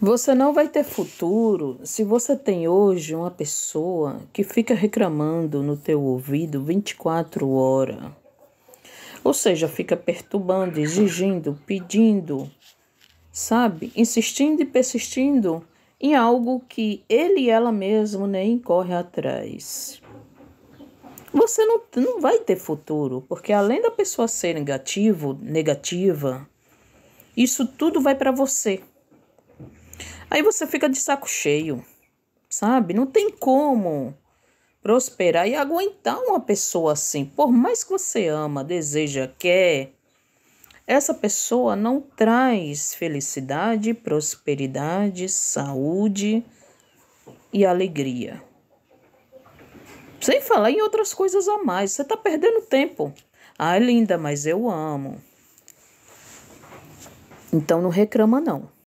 Você não vai ter futuro se você tem hoje uma pessoa que fica reclamando no teu ouvido 24 horas. Ou seja, fica perturbando, exigindo, pedindo, sabe? Insistindo e persistindo em algo que ele e ela mesmo nem corre atrás. Você não, não vai ter futuro, porque além da pessoa ser negativo, negativa, isso tudo vai para você. Aí você fica de saco cheio, sabe? Não tem como prosperar e aguentar uma pessoa assim. Por mais que você ama, deseja, quer, essa pessoa não traz felicidade, prosperidade, saúde e alegria. Sem falar em outras coisas a mais. Você está perdendo tempo. Ai, ah, é linda, mas eu amo. Então não reclama, não.